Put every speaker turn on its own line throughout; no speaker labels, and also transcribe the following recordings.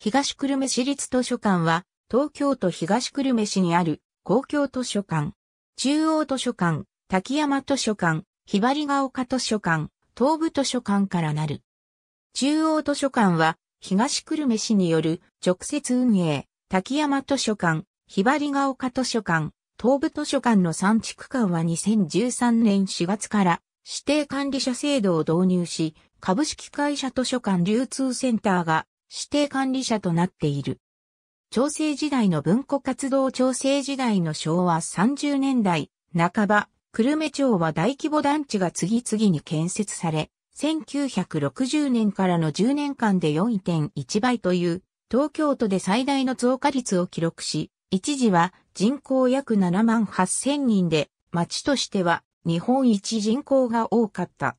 東久留米市立図書館は、東京都東久留米市にある公共図書館、中央図書館、滝山図書館、ひばりが丘図書館、東部図書館からなる。中央図書館は、東久留米市による直接運営、滝山図書館、ひばりが丘図書館、東部図書館の3地区間は2013年4月から指定管理者制度を導入し、株式会社図書館流通センターが指定管理者となっている。調整時代の文庫活動調整時代の昭和30年代半ば、久留米町は大規模団地が次々に建設され、1960年からの10年間で4.1倍という東京都で最大の増加率を記録し、一時は人口約7万8000人で、町としては日本一人口が多かった。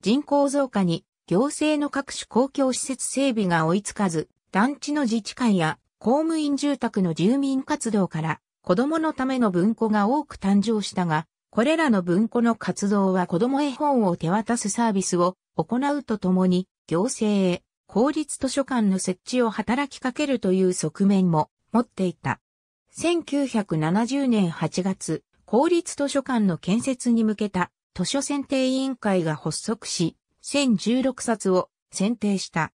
人口増加に行政の各種公共施設整備が追いつかず、団地の自治会や公務員住宅の住民活動から子供のための文庫が多く誕生したが、これらの文庫の活動は子供絵本を手渡すサービスを行うとともに、行政へ公立図書館の設置を働きかけるという側面も持っていた。1970年8月、公立図書館の建設に向けた図書選定委員会が発足し、1016冊を選定した。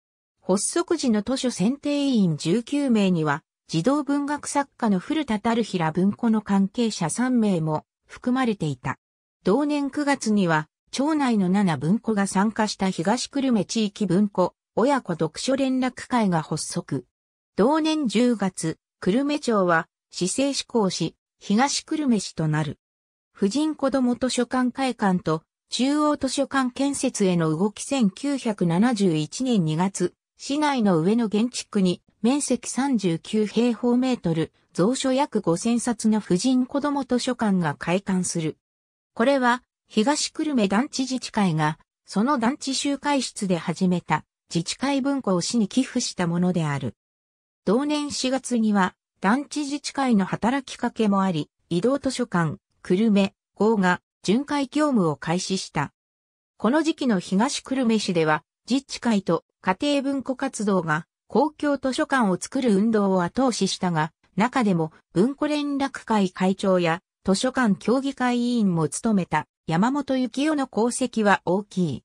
発足時の図書選定委員19名には、児童文学作家の古田ひ平文庫の関係者3名も含まれていた。同年9月には、町内の7文庫が参加した東久留米地域文庫、親子読書連絡会が発足。同年10月、久留米町は、市政志向市、東久留米市となる。婦人子ども図書館会館と中央図書館建設への動き1971年2月、市内の上野原地区に面積39平方メートル、蔵書約5000冊の婦人子供図書館が開館する。これは東久留米団地自治会がその団地集会室で始めた自治会文庫を市に寄付したものである。同年4月には団地自治会の働きかけもあり、移動図書館、久留米、号が巡回業務を開始した。この時期の東久留米市では、自治会と家庭文庫活動が公共図書館を作る運動を後押ししたが、中でも文庫連絡会会長や図書館協議会委員も務めた山本幸雄の功績は大きい。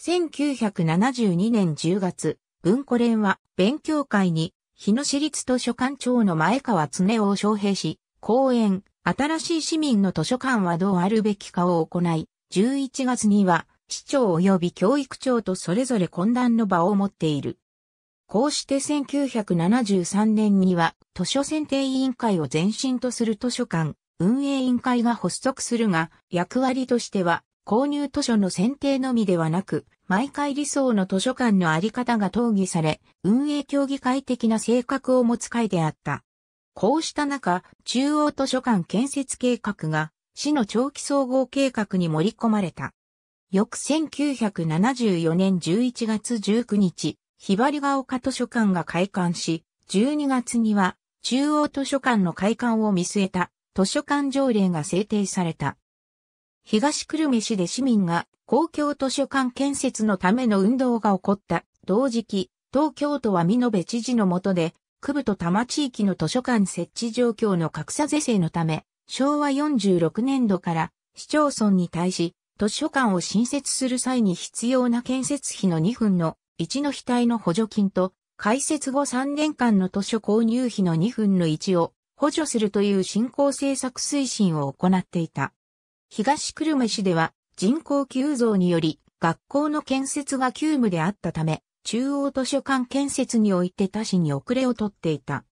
1972年10月、文庫連は勉強会に日野市立図書館長の前川常夫を招聘し、講演、新しい市民の図書館はどうあるべきかを行い、11月には市長及び教育長とそれぞれ懇談の場を持っている。こうして1973年には図書選定委員会を前身とする図書館運営委員会が発足するが、役割としては購入図書の選定のみではなく、毎回理想の図書館のあり方が討議され、運営協議会的な性格を持つ会であった。こうした中、中央図書館建設計画が市の長期総合計画に盛り込まれた。翌1974年11月19日、ひばりが丘図書館が開館し、12月には中央図書館の開館を見据えた図書館条例が制定された。東久留米市で市民が公共図書館建設のための運動が起こった同時期、東京都は見延知事のもとで区部と多摩地域の図書館設置状況の格差是正のため、昭和46年度から市町村に対し、図書館を新設する際に必要な建設費の2分の1の額の補助金と、開設後3年間の図書購入費の2分の1を補助するという振興政策推進を行っていた。東久留米市では人口急増により学校の建設が急務であったため、中央図書館建設において他市に遅れをとっていた。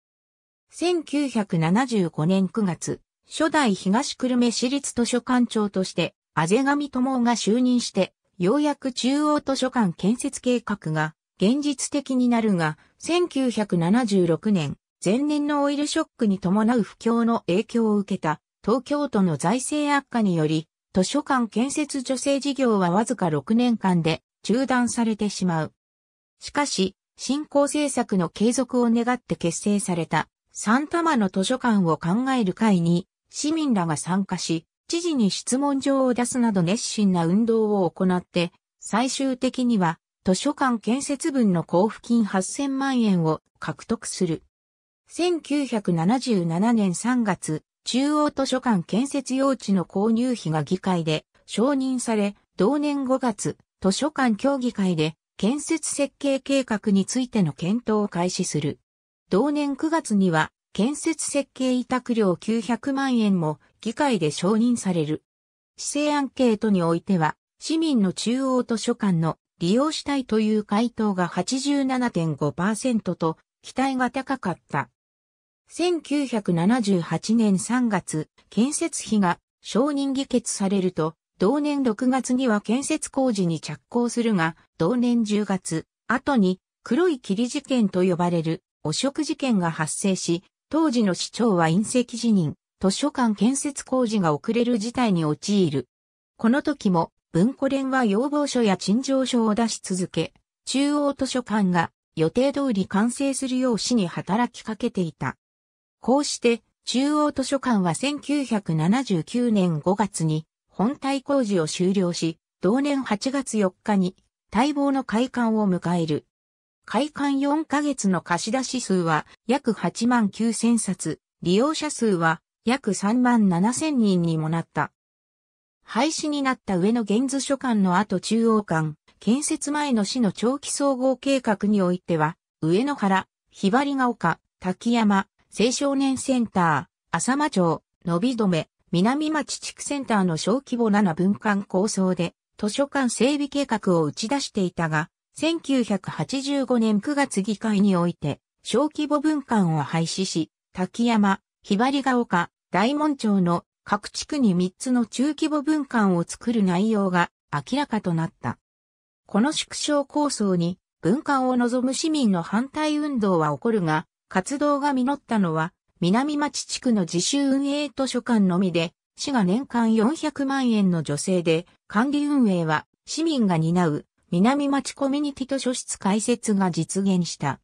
1975年9月、初代東久留米市立図書館長として、あぜがみともが就任して、ようやく中央図書館建設計画が現実的になるが、1976年、前年のオイルショックに伴う不況の影響を受けた東京都の財政悪化により、図書館建設助成事業はわずか6年間で中断されてしまう。しかし、振興政策の継続を願って結成された、三玉の図書館を考える会に、市民らが参加し、知事に質問状を出すなど熱心な運動を行って、最終的には、図書館建設分の交付金8000万円を獲得する。1977年3月、中央図書館建設用地の購入費が議会で承認され、同年5月、図書館協議会で建設設計計画についての検討を開始する。同年9月には建設設計委託料900万円も議会で承認される。市政アンケートにおいては市民の中央図書館の利用したいという回答が87.5%と期待が高かった。1978年3月、建設費が承認議決されると、同年6月には建設工事に着工するが、同年10月、後に黒い霧事件と呼ばれる汚職事件が発生し、当時の市長は隕石辞任、図書館建設工事が遅れる事態に陥る。この時も文庫連は要望書や陳情書を出し続け、中央図書館が予定通り完成するよう市に働きかけていた。こうして中央図書館は1979年5月に本体工事を終了し、同年8月4日に待望の開館を迎える。開館4ヶ月の貸出数は約8万9000冊、利用者数は約3万7000人にもなった。廃止になった上野現図書館の後中央館、建設前の市の長期総合計画においては、上野原、ひばりが丘、滝山、青少年センター、浅間町、のびどめ、南町地区センターの小規模7分間構想で、図書館整備計画を打ち出していたが、1985年9月議会において、小規模分館を廃止し、滝山、ひばりが丘、大門町の各地区に3つの中規模分館を作る内容が明らかとなった。この縮小構想に、分館を望む市民の反対運動は起こるが、活動が実ったのは南町地区の自主運営図書館のみで、市が年間400万円の助成で、管理運営は市民が担う南町コミュニティ図書室開設が実現した。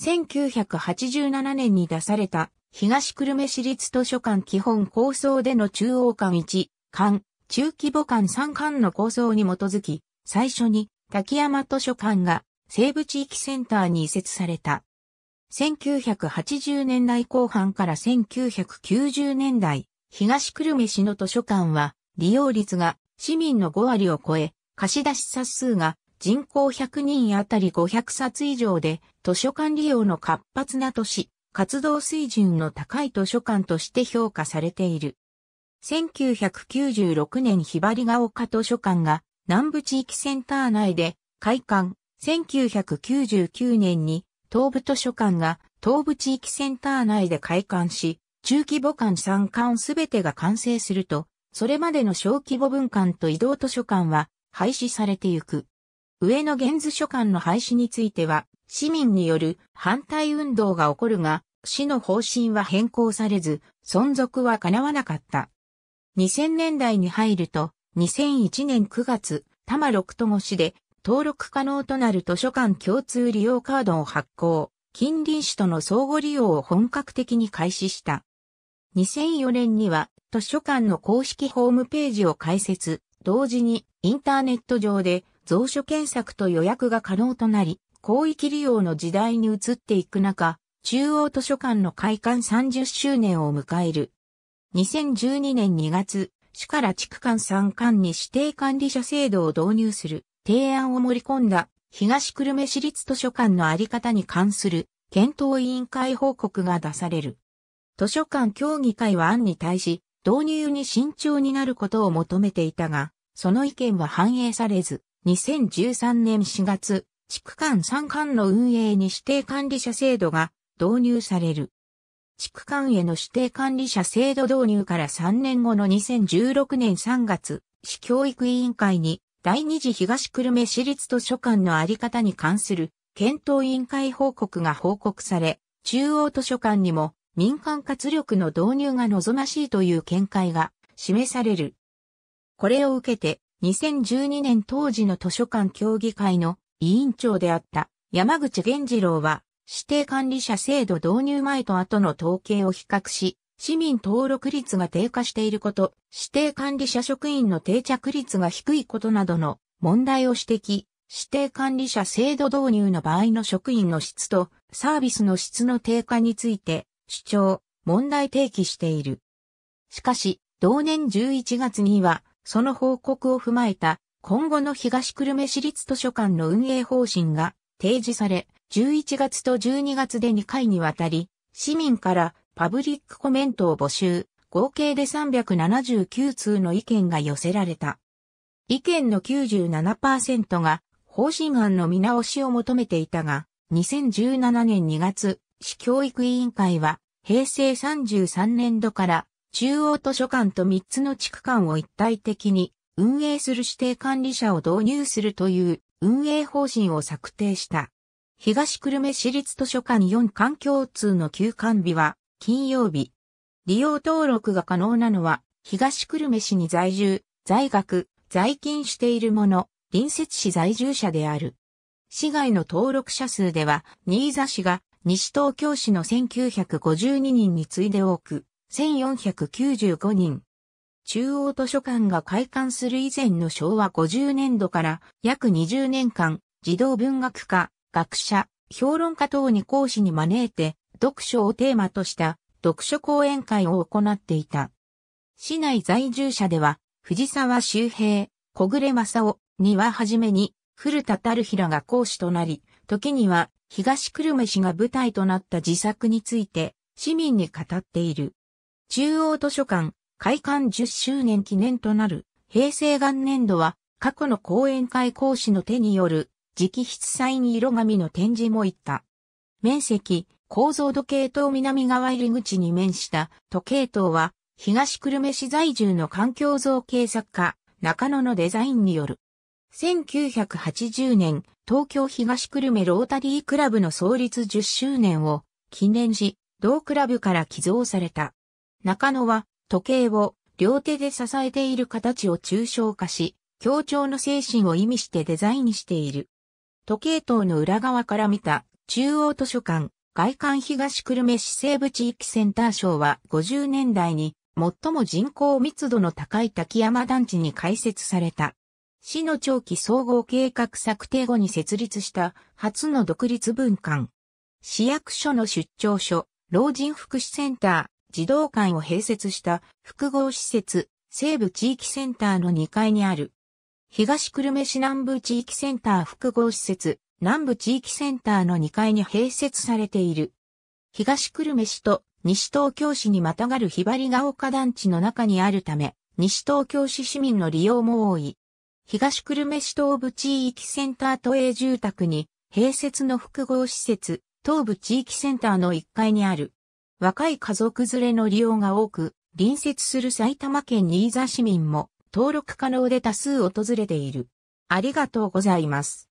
1987年に出された東久留米市立図書館基本構想での中央館1館、中規模館3館の構想に基づき、最初に滝山図書館が西部地域センターに移設された。1980年代後半から1990年代、東久留米市の図書館は、利用率が市民の5割を超え、貸し出し冊数が人口100人あたり500冊以上で、図書館利用の活発な都市、活動水準の高い図書館として評価されている。1996年ひばりが丘図書館が南部地域センター内で開館、1999年に東部図書館が東部地域センター内で開館し、中規模館3館すべてが完成すると、それまでの小規模文館と移動図書館は廃止されてゆく。上野現図書館の廃止については、市民による反対運動が起こるが、市の方針は変更されず、存続は叶わなかった。2000年代に入ると、2001年9月、多摩六都市で登録可能となる図書館共通利用カードを発行、近隣市との相互利用を本格的に開始した。2004年には図書館の公式ホームページを開設、同時にインターネット上で蔵書検索と予約が可能となり、広域利用の時代に移っていく中、中央図書館の開館30周年を迎える。2012年2月、市から地区間3館に指定管理者制度を導入する。提案を盛り込んだ東久留米市立図書館のあり方に関する検討委員会報告が出される。図書館協議会は案に対し導入に慎重になることを求めていたが、その意見は反映されず、2013年4月、地区間3館の運営に指定管理者制度が導入される。地区間への指定管理者制度導入から3年後の2016年3月、市教育委員会に第二次東久留米市立図書館のあり方に関する検討委員会報告が報告され、中央図書館にも民間活力の導入が望ましいという見解が示される。これを受けて、2012年当時の図書館協議会の委員長であった山口源次郎は指定管理者制度導入前と後の統計を比較し、市民登録率が低下していること、指定管理者職員の定着率が低いことなどの問題を指摘、指定管理者制度導入の場合の職員の質とサービスの質の低下について主張、問題提起している。しかし、同年11月には、その報告を踏まえた今後の東久留米市立図書館の運営方針が提示され、11月と12月で2回にわたり、市民からパブリックコメントを募集、合計で379通の意見が寄せられた。意見の97%が方針案の見直しを求めていたが、2017年2月、市教育委員会は平成33年度から中央図書館と3つの地区間を一体的に運営する指定管理者を導入するという運営方針を策定した。東久留米市立図書館4環境通の休館日は金曜日。利用登録が可能なのは、東久留米市に在住、在学、在勤している者、隣接市在住者である。市外の登録者数では、新座市が西東京市の1952人に次いで多く、1495人。中央図書館が開館する以前の昭和50年度から約20年間、児童文学科、学者、評論家等に講師に招いて、読書をテーマとした読書講演会を行っていた。市内在住者では、藤沢周平、小暮正夫にははじめに、古田樽平が講師となり、時には東久留米市が舞台となった自作について、市民に語っている。中央図書館、開館10周年記念となる、平成元年度は、過去の講演会講師の手による、直筆サイン色紙の展示も行った。面積構造時計塔南側入り口に面した時計塔は東久留米市在住の環境造形作家中野のデザインによる。1980年東京東久留米ロータリークラブの創立10周年を記念し同クラブから寄贈された。中野は時計を両手で支えている形を抽象化し、協調の精神を意味してデザインしている。時計塔の裏側から見た中央図書館、外観東久留米市西部地域センター省は50年代に最も人口密度の高い滝山団地に開設された。市の長期総合計画策定後に設立した初の独立文館。市役所の出張所、老人福祉センター、児童館を併設した複合施設、西部地域センターの2階にある。東久留米市南部地域センター複合施設、南部地域センターの2階に併設されている。東久留米市と西東京市にまたがるひばりが丘団地の中にあるため、西東京市市民の利用も多い。東久留米市東部地域センター都営住宅に併設の複合施設、東部地域センターの1階にある。若い家族連れの利用が多く、隣接する埼玉県新座市民も登録可能で多数訪れている。ありがとうございます。